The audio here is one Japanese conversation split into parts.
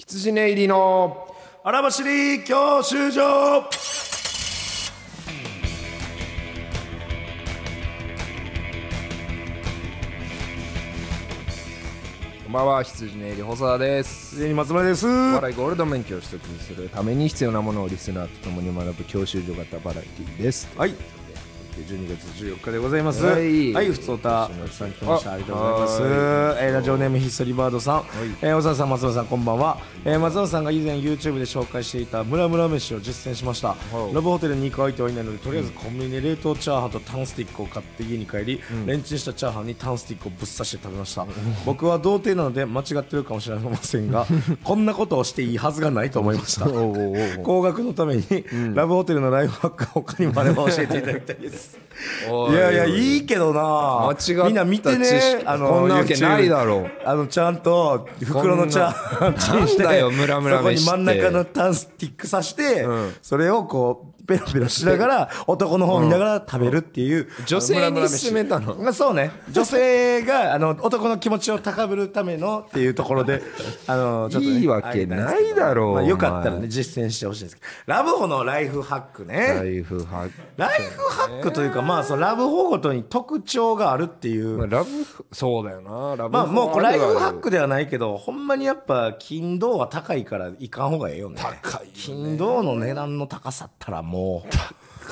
羊寝入りの荒走り教習所こんばんは、羊寝入り細田です。辻に松村です。笑いゴールド免許を取得するために必要なものをリスナーと共に学ぶ教習所型バラエティです。はい、て12月14日でございますはい、はい、ふつおたさん来ましたありがとうございます、えー、ラジオネームストリーバードさん、はえー、小沢さん松本さんこんばんは、えー、松本さんが以前 YouTube で紹介していたムラムラ飯を実践しました、ラブホテルに行く相手はいないのでとりあえずコンビニで冷凍チャーハンとタンスティックを買って家に帰り、うん、レンチンしたチャーハンにタンスティックをぶっ刺して食べました、うん、僕は童貞なので間違ってるかもしれませんが こんなことをしていいはずがないと思いました高額のために、うん、ラブホテルのライフハックは他にもあれば教えていただきたいですいやいやいいけどな間違みんな見てねあのこんなわけないだろうあのちゃんと袋のチャーチンしてそこに真ん中のタンスティックさして、それをこうペロペロしながら、男の方を見ながら食べるっていう。女性に勧めたのまあそうね。女性が、あの、男の気持ちを高ぶるためのっていうところで、あの、ちょっと、ね。いいわけないだろう。まあ、よかったらね、実践してほしいですけど。ラブホのライフハックね。ライフハック。ライフハックというか、まあ、そのラブホごとに特徴があるっていう。まあ、ラブ、そうだよな。ラブまあもう、ライフハックではないけど、ほんまにやっぱ、金銅は高いから、いかんほうがええよね。高い、ね。金銅の値段の高さったら、もう、も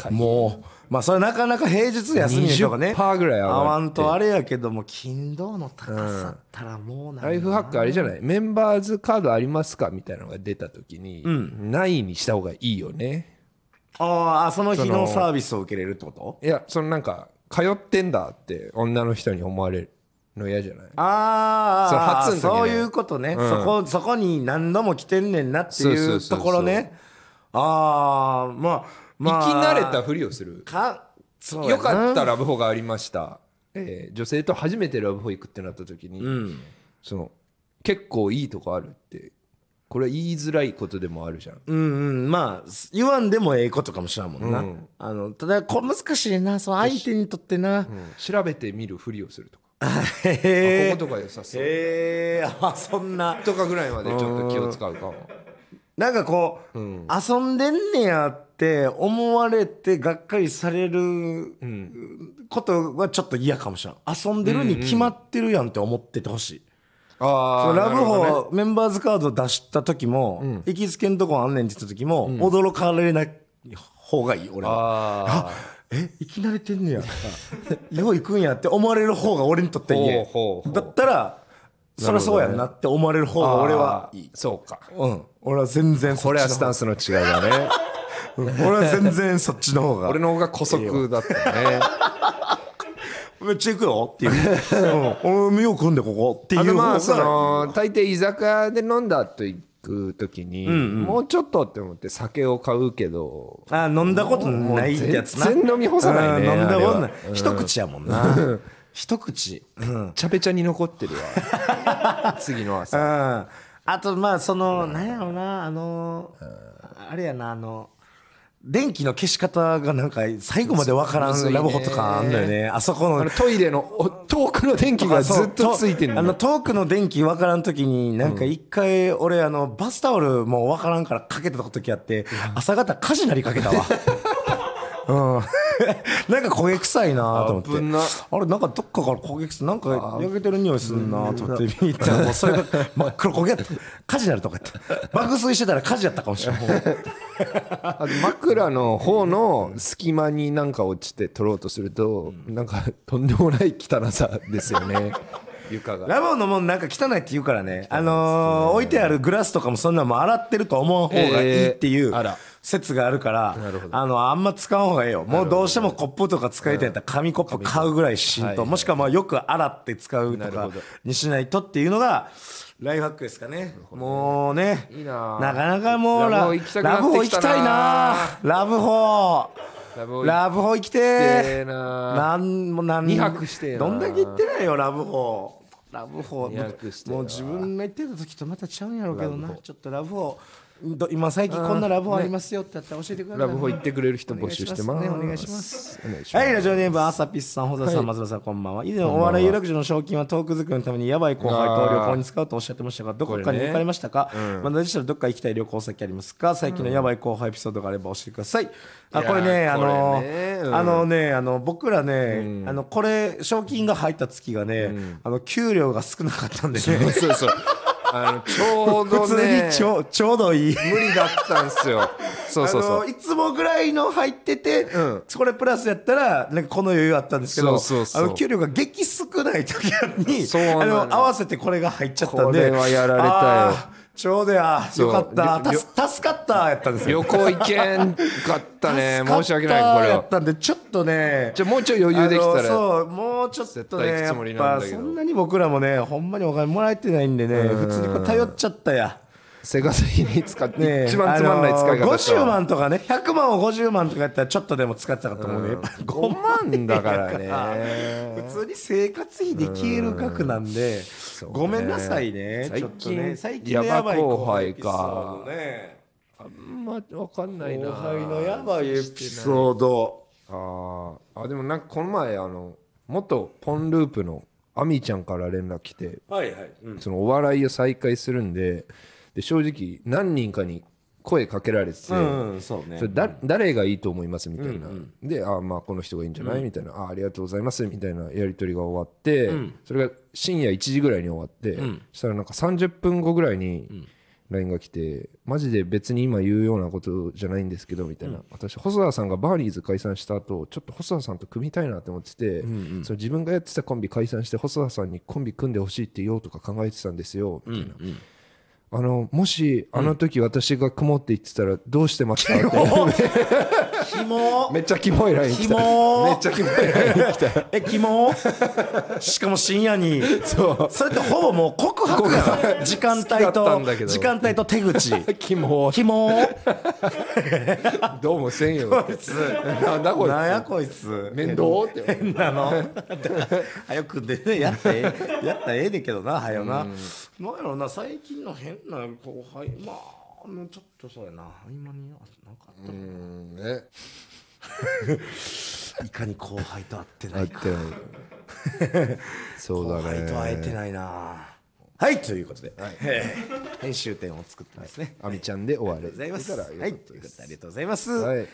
うもうまあそれなかなか平日休みとかね20%ぐらい上合わんとあれやけども金土の高さったらもうなライフハックあれじゃないメンバーズカードありますかみたいなのが出た時に、ないにした方がいいよねああその日のサービスを受けれるってこといやそのなんか通ってんだって女の人に思われるの嫌じゃないああそういうことね、うん、そこそこに何度も来てんねんなっていうところねああまあまあ生き慣れたふりをするかそうよかったラブホがありました、えー女性と初めてラブホ行くってなった時に、うんその結構いいとこあるってこれは言いづらいことでもあるじゃんうんうんまあ言わんでもええことかもしれんもんな、うんあのただこ難しいなその相手にとってな、調べてみるふりをするとか、へあこことかよさそう、えあそんなとかぐらいまでちょっと気を使うかもなんかこう、うん、遊んでんねやって思われてがっかりされることはちょっと嫌かもしれない遊んでるに決まってるやんって思っててほしい、うんうん、ラブホ、ね、メンバーズカード出した時も、うん、行きつけんとこあんねんって言った時も、うん、驚かれない方がいい俺は。えいきなりてんねや よう行くんやって思われる方が俺にとっていいだったらそりゃそうやんなって思われる方が俺はいい。そうか。うん。俺は全然そっちの方が。これはスタンスの違いだね。俺は全然そっちの方が。俺の方が古速だったね。めっちゃ行くよっていう。うん。俺、身を組んでここっていう方が。まあ、その、大抵居酒屋で飲んだと行く時に、うんもうちょっとって思って酒を買うけどあ飲んだことないってやつな全然飲み干さないね飲んだことない、一口やもんな一口うん、ちゃべちゃに残ってるわ 次の朝、うん、あとまあその、うん、なんやろうなあのあれやなあの電気の消し方がなんか最後までわからんラブホとかあんだよね。あそこの。トイレの遠くの電気がずっとついてるあの遠くの電気わからん時になんか一回俺あのバスタオルもわからんからかけてた時あって朝方火事なりかけたわ。うん なんか焦げ臭いなと思ってあれなんかどっかから焦げ臭いなんか焼けてる匂いするなと思って見に行ったらもうそれが真っ黒焦げやった火事になるとかって爆睡してたら火事やったかもしれない 枕の方の隙間になんか落ちて取ろうとすると、なんかとんでもない汚さですよね 床がラボのもんなんか汚いって言うからねあのー、置いてあるグラスとかもそんなもん洗ってると思う方がいいっていう、えー説があるからあのあんま使わん方がええよもうどうしてもコップとか使いたいんやったら紙コップ買うぐらい浸透、もしくはまあよく洗って使うとかにしないとっていうのがライフハックですかねもうねなかなかもうラブホ行きたいなラブホラブホ行きてえなんも何2泊してどんだけ行ってないよラブホラブホもう自分が行ってた時とまたちゃうんやろうけどなちょっとラブホー今最近こんなラブホありますよってやったら教えてください、ね、ラブホ行ってくれる人募集してますお願いしますはいラジオネーム朝ピスさん保田さん、はい、松田さんこんばんは以前お笑い有楽町の賞金はトーク作りのためにやばい後輩と旅行に使うとおっしゃってましたがどこかに行かれましたか、ねうん、まあ、でしたらどっか行きたい旅行先ありますか最近のやばい後輩エピソードがあれば教えてください、うん、あこれねあの、うん、あのねあの僕らね、あのこれ賞金が入った月がね、あの給料が少なかったんですねそうそうあのちょうど、ね、普通にちょちょうどいい無理だったんですよそうそうそういつもぐらいの入ってて、うん、これプラスやったらなんかこの余裕あったんですけどそうそうあの給料が激少ない時にあの合わせてこれが入っちゃったんでこれはやられたよちょうどや、よかった、助かったやったんですよ。旅行行けんかったね、申し訳ない、これは。やったんで、ちょっとね、じゃもうちょい余裕できたら、そう、もうちょっとね、やっぱそんなに僕らもね、ほんまにお金もらえてないんでね、普通に頼っちゃったや。生活費に使って、ね、一番つまんない使い方五た50万とかね100万を50万とかやったらちょっとでも使ってたかと思うね、うん、5万だからね 普通に生活費で消える額なんで、うん、ごめんなさいね最近ね最近やばい後輩かあんま分かんないな後輩のやばいエピソードああでもなんかこの前あの元ポンループのアミちゃんから連絡来て、はいはいうん、そのお笑いを再開するんでで正直何人かに声かけられてて、うんそうね、それだ誰がいいと思いますみたいな、うんうん、であまあこの人がいいんじゃない、みたいなあありがとうございますみたいなやり取りが終わって、うん、それが深夜1時ぐらいに終わって、うん、したらなんか30分後ぐらいに LINE が来て、マジで別に今言うようなことじゃないんですけどみたいな、私細田さんがバーリーズ解散した後ちょっと細田さんと組みたいなと思ってて、うんうん、その自分がやってたコンビ解散して細田さんにコンビ組んでほしいって言おうとか考えてたんですよみたいな。うんうんあのもしあの時私が曇って言ってたらどうしてましたって、めっちゃキモいライン来ためっちゃキモいライン来たえキモしかも深夜にそうそれってほぼもう告白が時間帯と時間帯と手口 キモキモどうもせんよこいつなんだこいなんやこいつ面倒って変なの 早くでねやってやったらええねんけどな早なんやろな最近の変な後輩まあちょっとそうやな合間になかったかうんね いかに後輩と会ってないかそうだね後輩と会えてないなはいということで、はい、編集点を作ってますね、はい、ちゃんで終わりで、はい、ございますはいということでありがとうございますはい、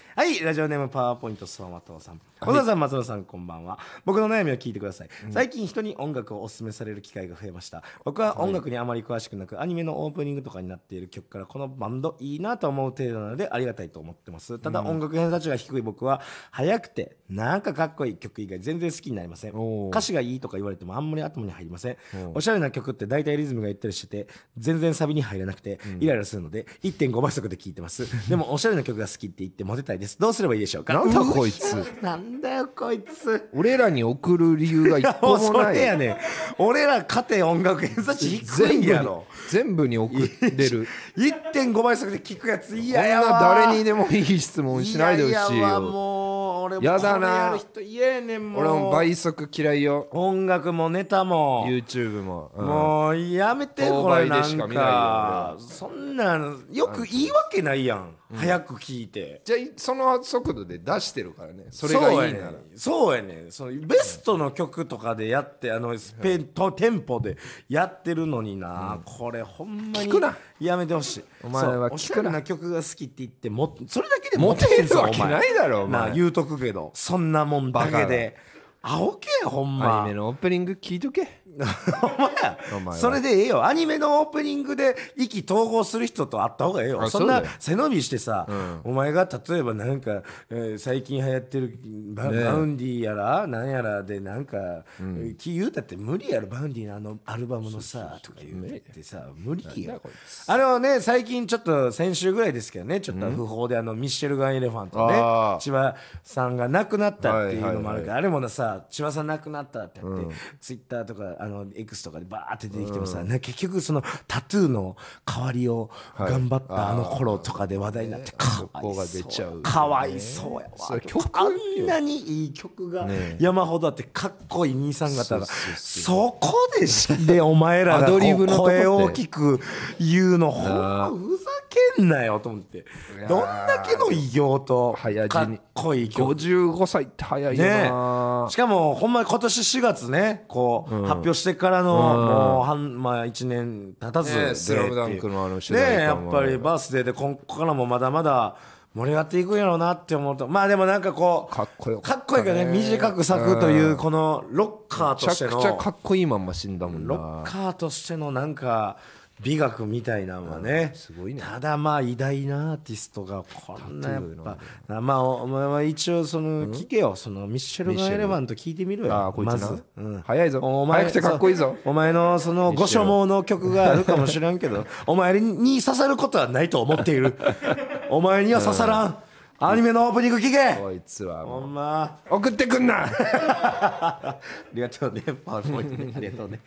ラジオネームパワーポイント相馬藤さん小田さん松野さんこんばんは僕の悩みを聞いてください、うん、最近人に音楽をおすすめされる機会が増えました僕は音楽にあまり詳しくなくアニメのオープニングとかになっている曲からこのバンドいいなと思う程度なのでありがたいと思ってますただ音楽偏差値が低い僕は早くてなんかかっこいい曲以外全然好きになりません歌詞がいいとか言われてもあんまり頭に入りませんおしゃれな曲って大体低リズムが言ったりしてて全然サビに入らなくてイライラするので、うん、1.5倍速で聴いてますでもおしゃれな曲が好きって言ってモテたいですどうすればいいでしょうかなんだこいつなんだよこいつ俺らに送る理由が一個もないやね俺ら家庭音楽演差値低いんやろ全部に送ってる1.5倍速で聴くやついやわこんな誰にでもいい質問しないでほしいよ俺やだなやる人ねんもう俺も倍速嫌いよ音楽もネタも YouTube も、うんもうやめてこれな当倍でしかなそんなんよく言いわけないやん早く聞いて、じゃあその速度で出してるからねそれがいいならそうやねんそのベストの曲とかでやってあのスペンとテンポでやってるのにな、これほんまにやめてほしいお前は聞くな曲が好きって言ってもそれだけでモテるぞわけないだろお前言うとくけどそんなもんだけでアホけほんまアニメのオープニング聞いとけお前それでええよアニメのオープニングで意気投合する人と会った方がええよそんな背伸びしてさ、うん、お前が例えばなんか、えー、最近流行ってるバ,、バウンディやらなんやらでなんか、うん、言うたって無理やろバウンディのあのアルバムのさとか言うってさ無理やあれはね最近ちょっと先週ぐらいですけどねちょっと不法であのミッシェルガン・エレファントね千葉さんが亡くなったっていうのもあるから、あれもさ千葉さん亡くなったって言って、ツイッターとかあの X とかでバーって出てきてもさ、うん、結局そのタトゥーの代わりを頑張ったあの頃とかで話題になって、かわいそう、ね、かわいそうやわ曲あんなにいい曲が山ほどあってかっこいい兄さん方がそこででお前らが声大きく言うのほんまふざけんなよと思ってどんだけの偉業とかっこいい曲55歳って早いよな、ね、しかもほんま今年4月ねこう、ん、発表表してからのもう半、まあ、1年経たずで、ね、スラムダンクのあの主題歌ねやっぱりバースデーでここからもまだまだ盛り上がっていくんやろうなって思うとまあでもなんかこうかっこよかっこいいけどね短く咲くというこのロッカーとしてのめちゃくちゃかっこいいまんま死んだもんなロッカーとしてのなんか美学みたいなのはね,、すごいねただまあ偉大なアーティストがこんなやっぱまあお前は一応その聞けよそのミッシェル・ガエレバント聞いてみろよあこいつ早いぞお前早くてかっこいいぞお前のそのご所望の曲があるかもしれんけど お前に刺さることはないと思っているお前には刺さらんアニメのオープニング聞けこいつはほんま送ってくんな ありがとうねパワーポイントありがとうね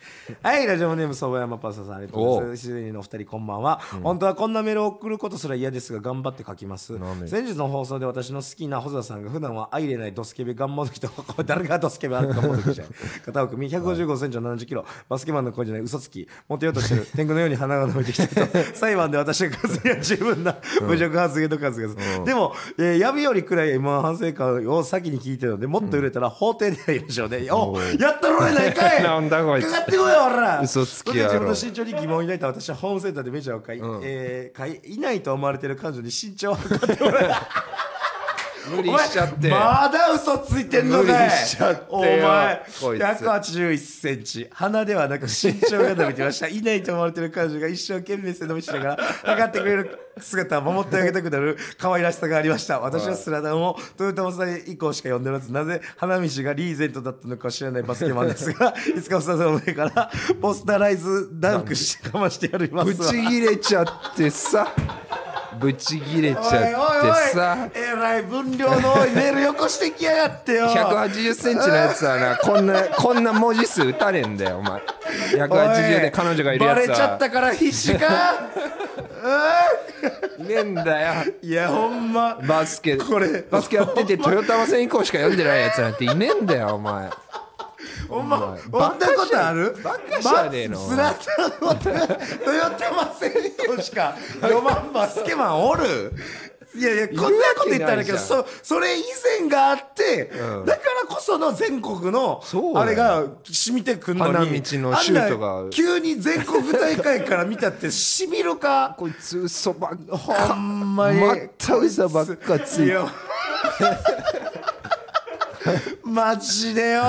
はいラジオネームそば山パサさんありがとうございます主のお二人こんばんは、うん、本当はこんなメールを送ることすら嫌ですが頑張って書きます先日の放送で私の好きな細田さんが普段は愛入れないドスケベガンモドキと誰がドスケベあるかモドキ じゃん片奥身1 5 5センチ7 0キロバスケマンの声じゃない嘘つきモテようとしてる天狗のように鼻が伸びてきたと 裁判で私が勝つには十分な侮辱発言と数々、うん、でもで、やぶよりくらい M1 反省会を先に聞いてるので、もっと売れたら法廷でしょうね。おやったろないかいなんだこいつ。かかってこいよ、俺ら。嘘つきやろ。自分の身長に疑問を抱いた私はホームセンターでメジャーを買い、うん、えー、買い、いないと思われてる彼女に身長を測ってもらえた。無理しちゃってまだ嘘ついてんのかいお前181センチ鼻ではなく身長が伸びてましたいないと思われてる彼女が一生懸命背伸びしながら測ってくれる姿を守ってあげたくなる可愛らしさがありました私はスラダンを豊田タマ以降しか呼んでおらずなぜ花道がリーゼントだったのか知らないバスケマンですが いつかおスタの上からポスタライズダンクしてかましてやりますわ切れちゃってさブチ切れちゃってさえらい分量の多いメールよこしてきやがってよ180センチのやつはなこんなこんな文字数打たれんだよお前180で彼女がいるやつはバレちゃったから必死かねんだよいやほんまバスケこれバスケやってて豊玉線以降しか読んでないやつなんていねえんだよお前お前、ま、バカことあるバカじゃねえのスラタのトヨタマセリコしか4番バスケマン おるいやいやこんなこと言ったんだけどそそれ以前があって、うん、だからこその全国のあれが染みてくんのに花道のシュートが急に全国大会から見たってしみるかこいつ嘘ばっかほんまにまた嘘ばっかついて。マジでよ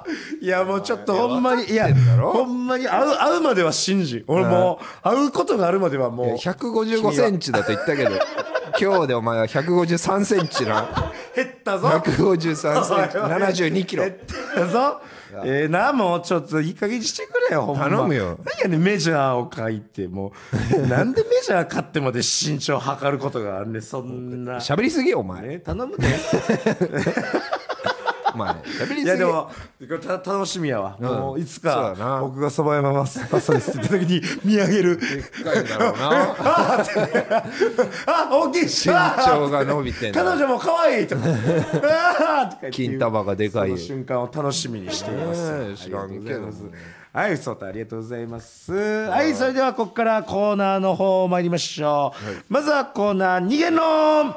いやもうちょっとほんまにいやほんまに会う会うまでは信じ俺もう会うことがあるまではもう1 5 5ンチだと言ったけど 今日でお前は1 5 3センチな減ったぞ1 5 3センチ7 2キロ減ったぞええなもうちょっといい加減にしてくれよほんま頼むよ何やねメジャーを書いてもうなんでメジャー勝ってまで身長測ることがあんねそんな喋りすぎよお前、頼むでお前喋りいやでも楽しみやわ、うん、もういつか僕がそば山マスターですって時に 見上げるでっかいだろうな あ大きい身長が伸びて彼女も可愛いとか 金玉がでかい瞬間を楽しみにしています、知らんけどはい、そうタありがとうございます。はい、それではここからコーナーの方参りましょう。はい、まずはコーナー逃げの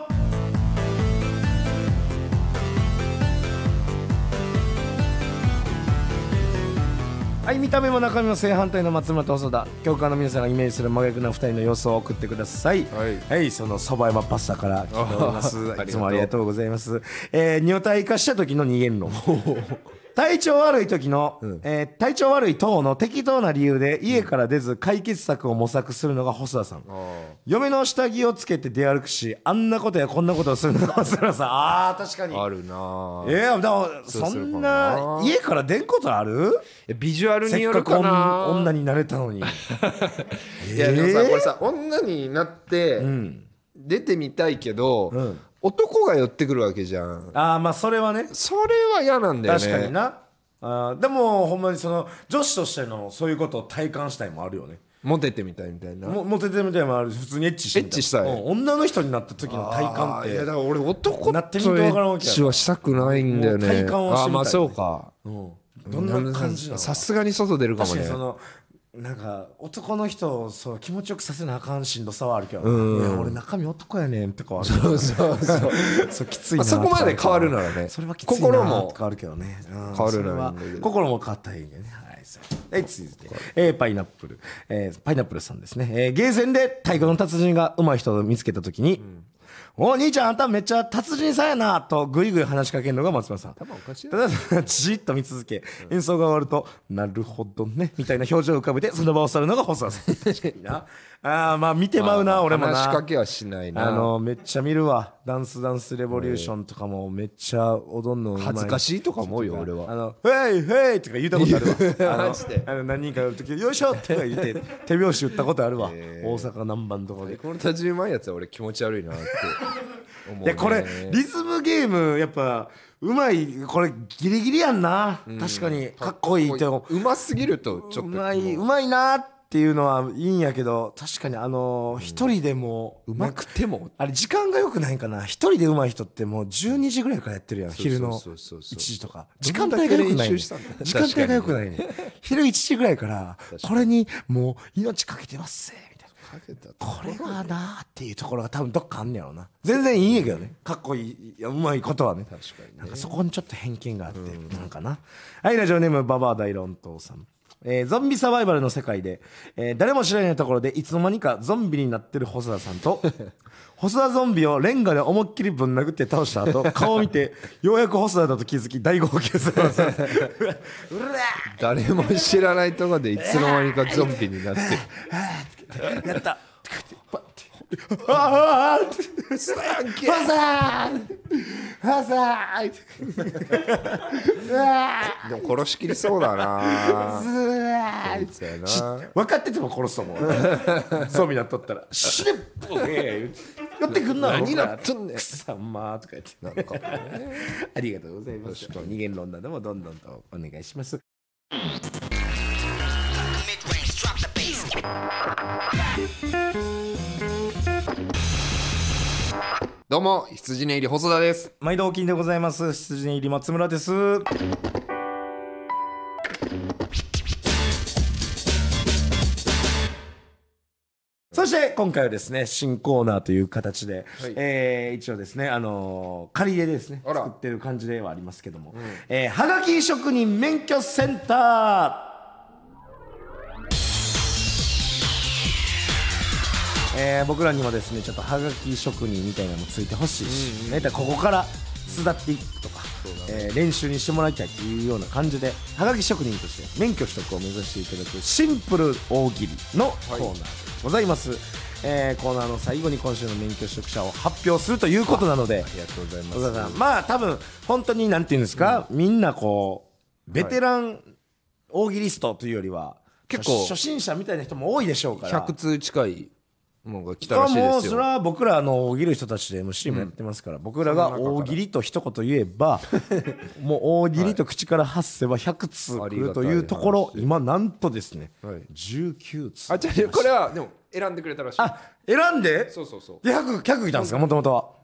はい見た目も中身も正反対の松村と細田教官の皆さんがイメージする真逆な2人の様子を送ってくださいはい、はい、そのそば山パスタからいております いつもありがとうございます、えー、女体化した時の逃げるの体調悪い時の、うん、えー、体調悪い等の適当な理由で家から出ず解決策を模索するのが細田さん、うん、嫁の下着をつけて出歩くしあんなことやこんなことをするのが 細田さんあー確かにあるなえー、でもそんな家から出んことあるビジュアルによるかな女になれたのに いやでもさ、これさ女になって、うん、出てみたいけど、うん男が寄ってくるわけじゃんああまあそれはねそれは嫌なんだよね確かになあでもほんまにその女子としてのそういうことを体感したいもあるよねモテてみたいみたいなもモテてみたいもある普通にエッチしエッチしたい、うん女の人になった時の体感っていやだから俺男なってみて分はしたくないんだよね体感はしたいあまあそうか、うんどんな感じなのさすがに外出るかも確かねにそのなんか男の人をそう気持ちよくさせなあかんしんどさはあるけど、俺中身男やねんとかはそうそうそうそうきついな、そこまで変わるならねそれはきついな心も変わるけどね、変わるなら心も変わったらいいねはねはい続いて、えー、パイナップル、えー、パイナップルさんですね、えー、ゲーセンで太鼓の達人が上手い人を見つけた時に、お兄ちゃんあんためっちゃ達人さんやなとぐいぐい話しかけるのが松村さんただじっと見続け、演奏が終わるとなるほどねみたいな表情を浮かべてその場を去るのが細田さん確かになああまあ見てまうな、俺もな話しかけはしないなあのめっちゃ見るわダンスダンスレボリューションとかもめっちゃ踊んの恥ずかしいとか思うよ俺はあの「ヘイヘイ!」とか言ったことあるわあのあの何人かやるとき「よいしょ!」とか言って 手拍子打ったことあるわ、えー、大阪南蛮とかでこの立ちうまいやつは俺気持ち悪いなって思う、ね、いやこれリズムゲームやっぱうまいこれギリギリやんな、うん、確かにかっこいいってうますぎるとちょっとうまいうまいなってっていうのはいいんやけど確かにあの一、人でもうまくてもあれ時間がよくないかな一人でうまい人ってもう12時ぐらいからやってるやん昼の1時とか時間帯がよくない、ね、時間帯がよくないね昼1時ぐらいからこれにもう命かけてますぜこれがなーっていうところが多分どっかあんねやろうな全然いいんやけどねかっこいいうまいことはね確かに、ね、なんかそこにちょっと偏見があって、なんかなはいラジオネームババア大論頭さんえー、ゾンビサバイバルの世界で、えー、誰も知らないところでいつの間にかゾンビになってる細田さんと 細田ゾンビをレンガで思いっきりぶん殴って倒した後顔を見てようやく細田だと気づき大号泣する 誰も知らないところでいつの間にかゾンビになって やったああすげえハサハサーでも殺しきりそうだな分かってても殺すと思うそうみなっとったら死ねっえやってくんな何なっとんねんさんまとか言ってありがとうございます二元論などもどんどんとお願いしますどうも羊ね入り細田です毎度お金でございます羊ね入り松村ですそして今回はですね新コーナーという形で、はいえー一応ですねあのー、仮でですね作ってる感じではありますけども、えーはがき職人免許センターえー、僕らにもですねちょっとはがき職人みたいなのもついてほしいし、うんうん、ここから巣立っていくとか、ねえー、練習にしてもらいたいというような感じではがき職人として免許取得を目指していただくシンプル大喜利のコーナーでございます、はい、えー、コーナーの最後に今週の免許取得者を発表するということなのでありがとうございますまあ多分本当になんていうんですか、うん、みんなこうベテラン大喜利ストというよりは、はい、結構初心者みたいな人も多いでしょうから100通近いもう来たらしいですよもうそれは僕らの大喜利人たちで MC もやってますから、僕らが大喜利と一言言えば もう大喜利と口から発せば100通来るというところ、今なんとですね、はい、19通あ違うこれはでも選んでくれたらしいあ選んでそうそうそうで100客いたんですかもともとは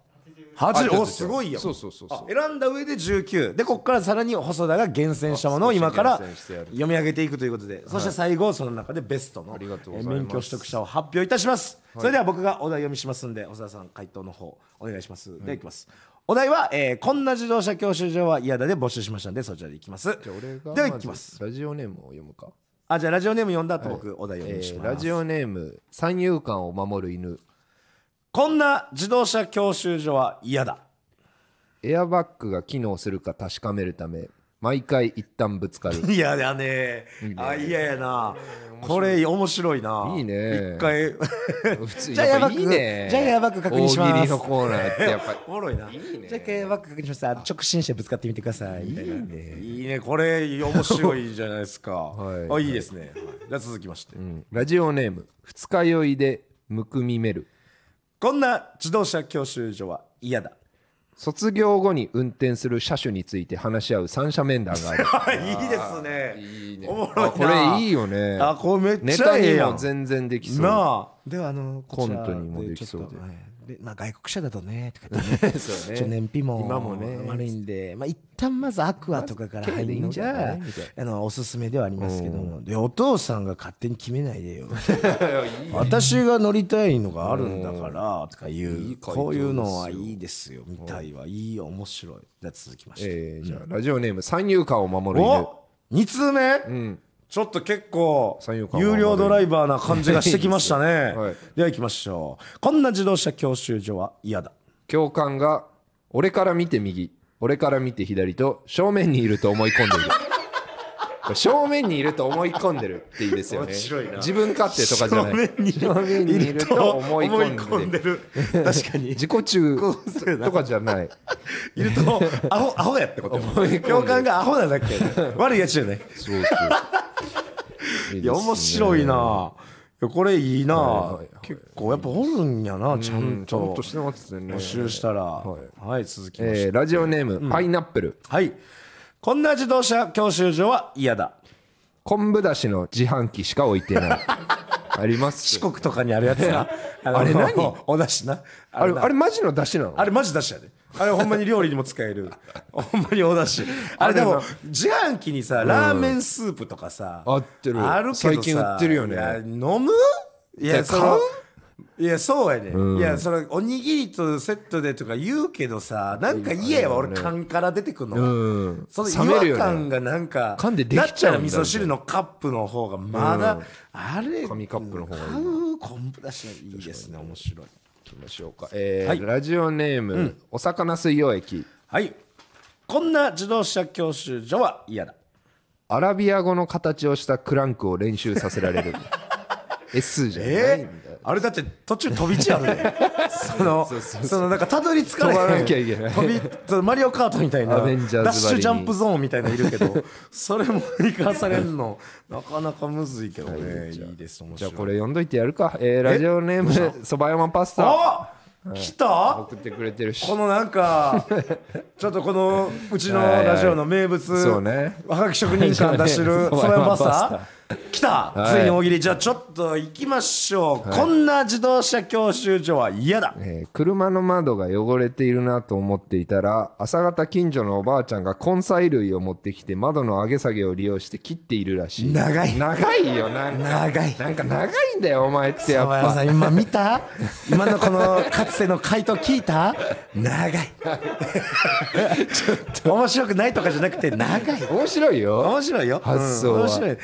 八おすごいやんそうそうそうそう選んだ上で19でここからさらに細田が厳選したものを今から読み上げていくということでそして最後その中でベストの免許取得者を発表いたしますそれでは僕がお題読みしますんで細田さん回答の方お願いしますでいきますお題は、えー、こんな自動車教習所は嫌だで募集しましたんでそちらでいきますじゃあ俺がではいきますラジオネームを読むかあじゃあラジオネーム読んだ後、僕お題読みします、ラジオネーム三遊間を守る犬こんな自動車教習所は嫌だエアバッグが機能するか確かめるため毎回一旦ぶつかる 嫌やだねあ嫌やなこれ面白いないいね一回 じゃあエアバッグいいねじゃあエアバッグ確認します大喜利のコーナーってやっぱりおもろいないいねじゃあエアバッグ確認しますあ直進してぶつかってみてくださいいいねいいねこれ面白いじゃないですか、はい、あいいですね、はい、じゃあ続きまして、うん、ラジオネーム二日酔いでむくみめるこんな自動車教習所は嫌だ卒業後に運転する車種について話し合う三者面談がある いいですねいいねおもろいなこれいいよねあこれめっちゃいいやんネタにも全然できそうなあではあのコントにもできそうで、はいでまあ、外国車だとねとかっね ね燃費も悪いんで、まあ、一旦まずアクアとかから入るんじゃあのおすすめではありますけども、でお父さんが勝手に決めないでよ 私が乗りたいのがあるんだからとかいうこういうのはいいですよみたいはいい面白いじゃ続きまして、えー、じゃあ、ラジオネーム三遊間を守る犬2通目、うんちょっと結構有料ドライバーな感じがしてきましたね、はい、では行きましょうこんな自動車教習所は嫌だ教官が俺から見て右俺から見て左と正面にいると思い込んでいる正面にいると思い込んでるっていいですよね自分勝手とかじゃない正面にいると思い込んでる確かに自己中とかじゃないいるとアホアホやってこと教官がアホなだけ悪いやつじゃないそうそういや面白いな。これいいな、はいはいはい、結構やっぱおるんやな、ちゃんと、んとしてますね募集したら、はい、はい、続きまして、えー、ラジオネーム、パイナップルはいこんな自動車教習所は嫌だ昆布だしの自販機しか置いてない あります、四国とかにあるやつな あれ何 おだしなあれあれマジのだしなのあれマジだしやで、ね、あれほんまに料理にも使える ほんまにおだしあれでも自販機にさラーメンスープとかさ、あってるあるけど最近売ってるよね飲むいやそういやそうやね、うん、いやそれおにぎりとセットでとか言うけどさなんか家は俺缶から出てくるの、うん、その違和感がなんか、ね、ででだったら味噌汁のカップの方がまだ、うん、あれ紙カップの方が昆布だしいいですね面白いきましょうか、えー、はい、ラジオネーム、うん、お魚水溶液はいこんな自動車教習所は嫌だアラビア語の形をしたクランクを練習させられる S じゃない、えー、あれだって途中飛び地ある そのそのなんかたどり着かれへん飛びそのマリオカートみたいなダッシュジャンプゾーンみたいないるけどそれも繰り返されるのなかなかむずいけどねいいですじゃあこれ読んどいてやるか、えー、ラジオネームそば山パスタ来た、送ってくれてるしこのなんか ちょっとこのうちのラジオの名物はがき職人感出してる そば山パスタ来た、はい、ついに大喜利じゃあちょっと行きましょう、はい、こんな自動車教習所は嫌だ、えー、車の窓が汚れているなと思っていたら朝方近所のおばあちゃんが根菜類を持ってきて窓の上げ下げを利用して切っているらしい長い長いよな長いなんか長いんだよお前ってやっぱさん今見た今のこのかつての回答聞いた長い ちょっと面白くないとかじゃなくて長い面白いよ面白いよ発想は、うん、面白いで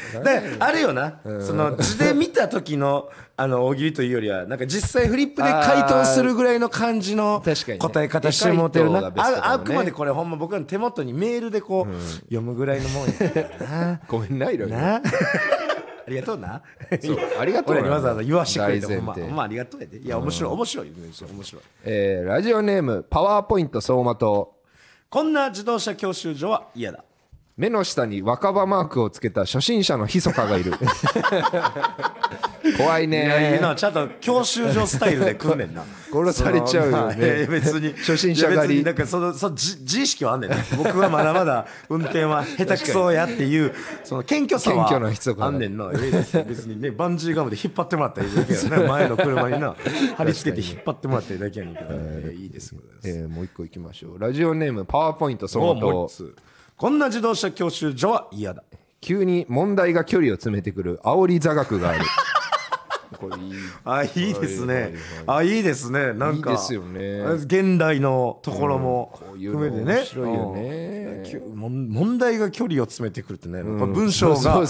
あるよな、その図で見た時の あの大喜利というよりはなんか実際フリップで回答するぐらいの感じの答え方してもうてるな、ね、ああくまでこれほんま僕らの手元にメールでこう、うん、読むぐらいのもんやな ごめんないろなありがとうな。そう、ありがとうな。わざわざ言わしてくれて、まあ、まあ、ありがとうやで。いや、面白い、面白い。面白い。えー、ラジオネーム、パワーポイント相馬と。こんな自動車教習所は嫌だ。目の下に若葉マークをつけた初心者のひそかがいる怖いねいやいいなちゃんと教習所スタイルで訓練な殺されちゃうよね、まあ、別に初心者狩りなんかそのその自自意識はあんねん、僕はまだまだ運転は下手くそやっていうその謙虚さはあんねんな別にねバンジーガムで引っ張ってもらったらいいだけやね 前の車にな貼り付けて引っ張ってもらったらいいだけやねんけど、ね、いいですえー、もう一個いきましょうラジオネームパワーポイントそのとこんな自動車教習所は嫌だ急に問題が距離を詰めてくる煽り座学があるこれいいあいいですね、あいいですねなんかですよね現代のところも含めてね、面白いよね、問題が距離を詰めてくるってね、文章が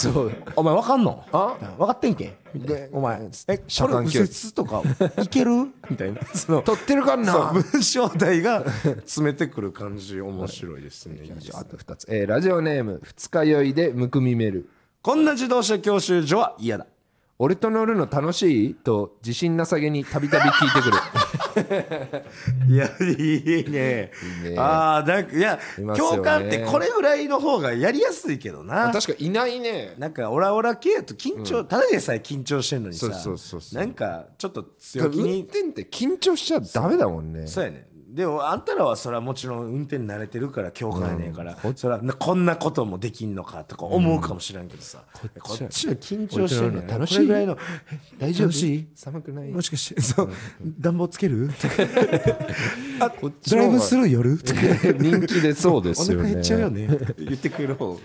お前わかんのあ分かってんけでお前えこれ右折とかいける みたいなその取ってるかんな文章題が詰めてくる感じ面白いですね あと二つ、えラジオネーム二日酔いでむくみめるこんな自動車教習所は嫌だ俺と乗るの楽しいと自信なさげにたびたび聞いてくる いやいいねいいねああんかいや共感ってこれぐらいの方がやりやすいけどな確かいないねなんかオラオラ系と緊張、うん、ただでさえ緊張してんのにさそうそうそうそうなんかちょっと強気に運転って緊張しちゃダメだもんねそうやねでもあんたらはそれはもちろん運転慣れてるから共感やねんから、うんそれはこんなこともできんのかとか思うかもしれんけどさ、うんこっちは緊張してるの楽しいぐらいの大丈夫寒くないもしかしてそう、暖房つける あこっちドライブスルー夜 人気でそうですよね減っちゃうよね 言ってくれる方が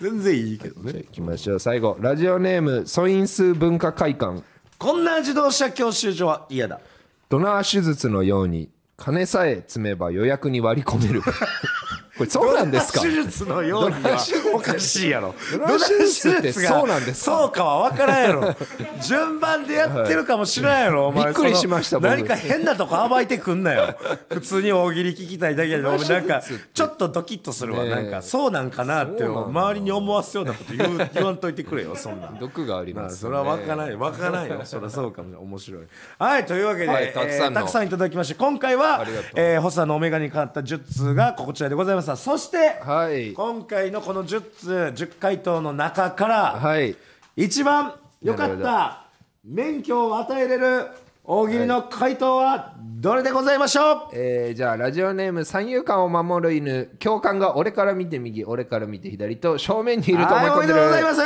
全然いいけどねいきましょう最後ラジオネームソインス文化会館こんな自動車教習所は嫌だドナー手術のように金さえ積めば予約に割り込める。これそうなんですか。手術のように おかしいやろドナルドそうなんですそうかは分からんやろ 順番でやってるかもしれんやろ、お前びっくりしました何か変なとこ暴いてくんなよ普通に大喜利聞きたいだけで俺なんかちょっとドキッとするわ、なんかそうなんかなって周りに思わすようなこと言う 言わんといてくれよそんな毒があります、それは分からない分からないよそりゃそうかも面白いはいというわけで、たくさん、たくさんいただきまして今回は、えー、ホサのお眼鏡に変わった術がこちらでございますそして、今回のこの術10 10回答の中から、はい、一番よかった免許を与えれる大喜利の回答はどれでございましょう、はい、えー、じゃあラジオネーム三遊間を守る犬教官が俺から見て右俺から見て左と正面にいると思いありがとうございます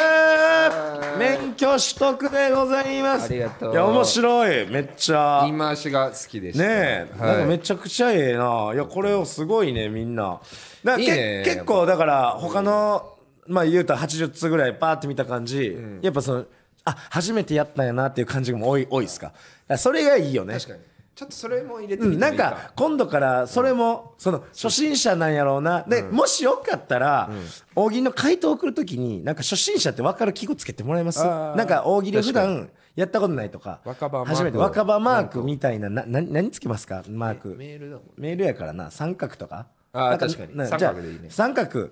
免許取得でございますありがとういや面白いめっちゃ言い回しが好きでしたねえ、はい、なんかめちゃくちゃええないやこれをすごいねみんなだいい、ね、結構だから他の、うん、まあ言うたら80通ぐらいパーって見た感じ、うん、やっぱそのあ初めてやったんやなっていう感じも多い多いですかそれがいいよね確かにちょっとそれも入れてみてなんか今度からそれも、その初心者なんやろうなで、もしよかったら、大喜利の回答を送るときになんか初心者って分かる記号つけてもらえますなんか大喜利普段やったことないとか初めて若葉マークみたいななな何つけますかマークメールだメールやからな三角とかあ確かに三角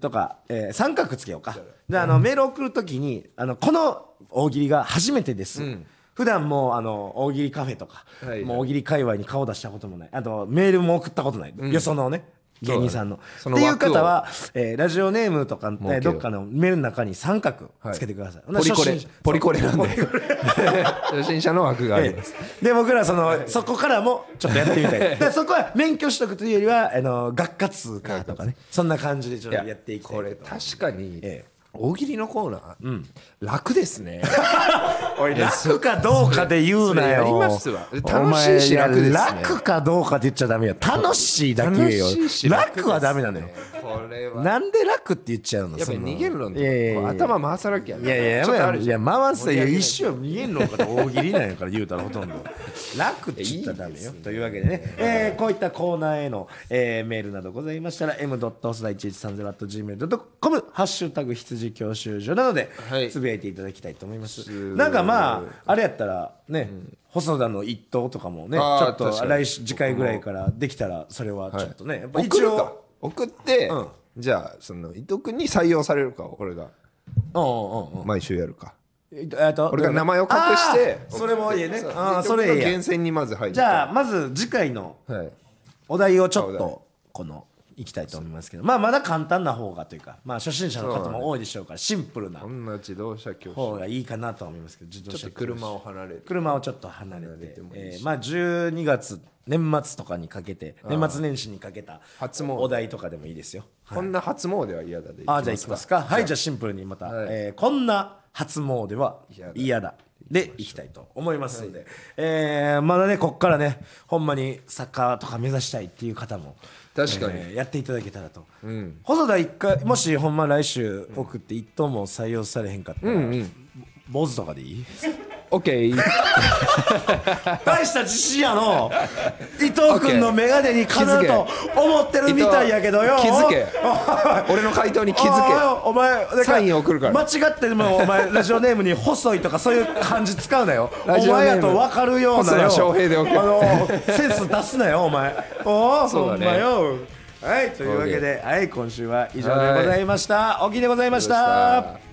とか、え三角つけようかあのメール送るときにあのこの大喜利が初めてです、うん普段もあの大喜利カフェとか、はい、もう大喜利界隈に顔出したこともないあとメールも送ったことない、うん、よそのね芸人さんの。っていう方は、えー、ラジオネームとか、ね、どっかのメールの中に三角つけてください。はい、ポリコレポリコレなんで 初心者の枠があります。えー、で僕らその、はい、そこからもちょっとやってみたい。でそこは免許取得というよりはあの学科通かとかねそんな感じでちょっとやっていきたいこれ確かに、えー大喜利のコーナー、うん、楽ですね 楽かどうかで言うなよ楽しいし楽です、ね、楽かどうかで言っちゃダメよ楽しいだけよ楽はダメなのよこれはなんで楽って言っちゃうのやっぱ逃げるのいやいやいや頭回さなきゃいやいややばいいや回すよ一生逃げるのかと大喜利なんやから言うたらほとんど楽って言ったらダメよというわけでね、えー、こういったコーナーへの、えー、メールなどございましたら m. ホスダ 1130.gmail.com ハッシュタグ羊教習所などでつぶやいていただきたいと思います、はい、なんかまああれやったらね、うん細田の一投とかもねちょっと来週次回ぐらいからできたらそれはちょっとね、はい、一応送って、うんじゃあその伊藤君に採用されるか俺がうんうんうん毎週やるかえっとえっと俺が名前を隠してそれもいいねああそれいい厳選にまず入るじゃあまず次回のはいお題をちょっとこのいきたいと思いますけどまあまだ簡単な方がというか、まあ、初心者の方も多いでしょうからシンプルなこんな自動車方がいいかなと思いますけど自動車ちょっと車を離れて車をちょっと離れてえまあ12月年末とかにかけて年末年始にかけた初詣お題とかでもいいですよ、こんな初詣は嫌だであじゃあいきますかはいじゃあシンプルにまた、えこんな初詣は嫌だでいきたいと思いますので、はい、えまだねこっからねほんまにサッカーとか目指したいっていう方も確かに、えーやっていただけたらと、うん細田一回もしほんま来週送って一等も採用されへんかったら、うんうん坊主とかでいいオッケー大した自信やの伊藤君の眼鏡にかなと思ってるみたいやけどよ気づけ 俺の回答に気づけお前サイン送るから間違ってもお前ラジオネームに「細い」とかそういう感じ使うなよお前やと分かるようなよ平であのセンス出すなよお前おおそうだねはいというわけで、はい、今週は以上でございました、おきでございました